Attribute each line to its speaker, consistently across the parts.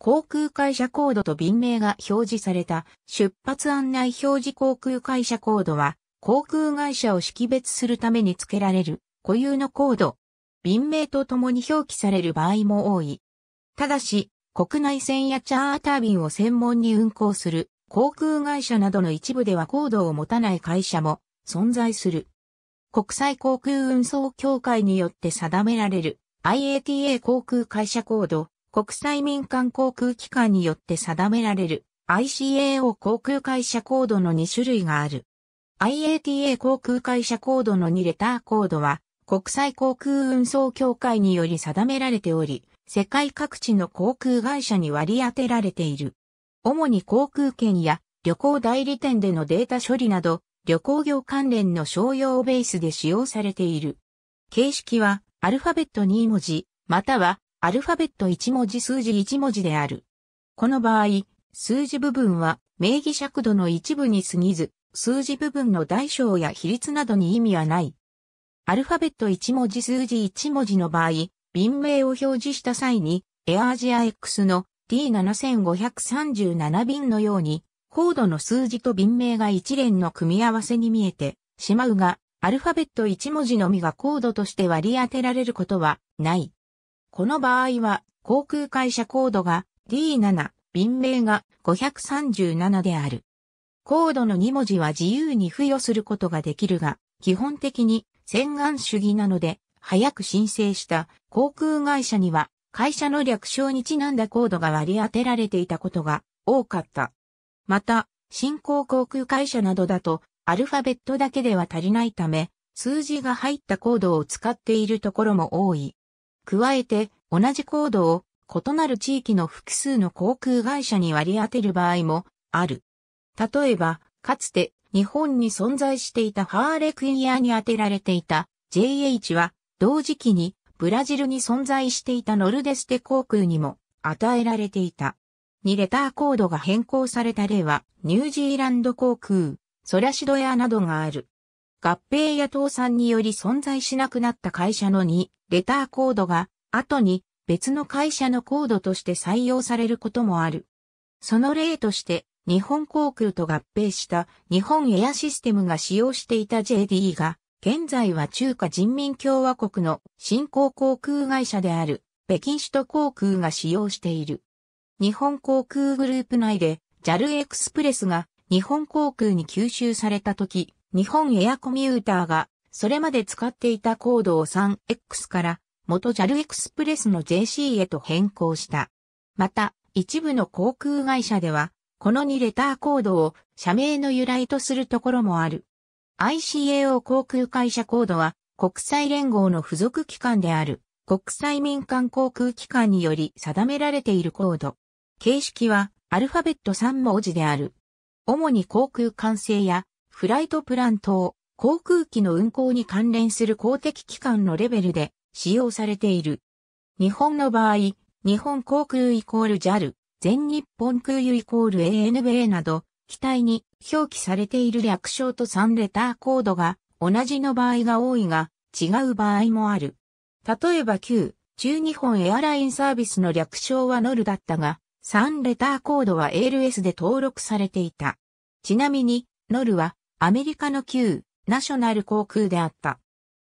Speaker 1: 航空会社コードと便名が表示された出発案内表示航空会社コードは航空会社を識別するために付けられる固有のコード。便名とともに表記される場合も多い。ただし、国内線やチャーター便を専門に運航する航空会社などの一部ではコードを持たない会社も存在する。国際航空運送協会によって定められる IATA 航空会社コード国際民間航空機関によって定められる ICAO 航空会社コードの2種類がある。IATA 航空会社コードの2レターコードは国際航空運送協会により定められており、世界各地の航空会社に割り当てられている。主に航空券や旅行代理店でのデータ処理など、旅行業関連の商用ベースで使用されている。形式はアルファベット2文字、またはアルファベット1文字数字1文字である。この場合、数字部分は名義尺度の一部に過ぎず、数字部分の大小や比率などに意味はない。アルファベット1文字数字1文字の場合、便名を表示した際に、エアージア X の T7537 便のように、コードの数字と便名が一連の組み合わせに見えてしまうが、アルファベット1文字のみがコードとして割り当てられることはない。この場合は、航空会社コードが D7、便名が537である。コードの2文字は自由に付与することができるが、基本的に洗顔主義なので、早く申請した航空会社には、会社の略称にちなんだコードが割り当てられていたことが多かった。また、新興航空会社などだと、アルファベットだけでは足りないため、数字が入ったコードを使っているところも多い。加えて、同じコードを異なる地域の複数の航空会社に割り当てる場合もある。例えば、かつて日本に存在していたハーレクイヤーに当てられていた JH は同時期にブラジルに存在していたノルデステ航空にも与えられていた。2レターコードが変更された例はニュージーランド航空、ソラシドエアなどがある。合併や倒産により存在しなくなった会社の2レターコードが後に別の会社のコードとして採用されることもある。その例として、日本航空と合併した日本エアシステムが使用していた JDE が、現在は中華人民共和国の新興航空会社である北京首都航空が使用している。日本航空グループ内で JAL エクスプレスが日本航空に吸収された時、日本エアコミューターがそれまで使っていたコードを 3X から元 JAL エクスプレスの JC へと変更した。また、一部の航空会社では、この2レターコードを社名の由来とするところもある。ICAO 航空会社コードは国際連合の付属機関である国際民間航空機関により定められているコード。形式はアルファベット3文字である。主に航空管制やフライトプラン等、航空機の運航に関連する公的機関のレベルで使用されている。日本の場合、日本航空イコール JAL、全日本空輸イコール ANA b など、機体に表記されている略称と3レターコードが同じの場合が多いが、違う場合もある。例えば旧、中日本エアラインサービスの略称はノルだったが、3レターコードは ALS で登録されていた。ちなみに、ノルはアメリカの旧ナショナル航空であった。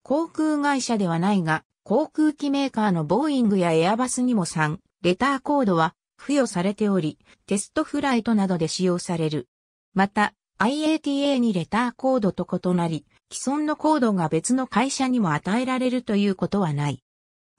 Speaker 1: 航空会社ではないが、航空機メーカーのボーイングやエアバスにも3、レターコードは付与されており、テストフライトなどで使用される。また、IATA にレターコードと異なり、既存のコードが別の会社にも与えられるということはない。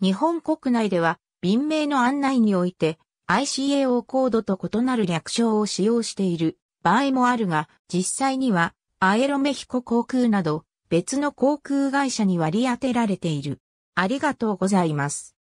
Speaker 1: 日本国内では、便名の案内において、ICAO コードと異なる略称を使用している場合もあるが、実際にはアエロメヒコ航空など別の航空会社に割り当てられている。ありがとうございます。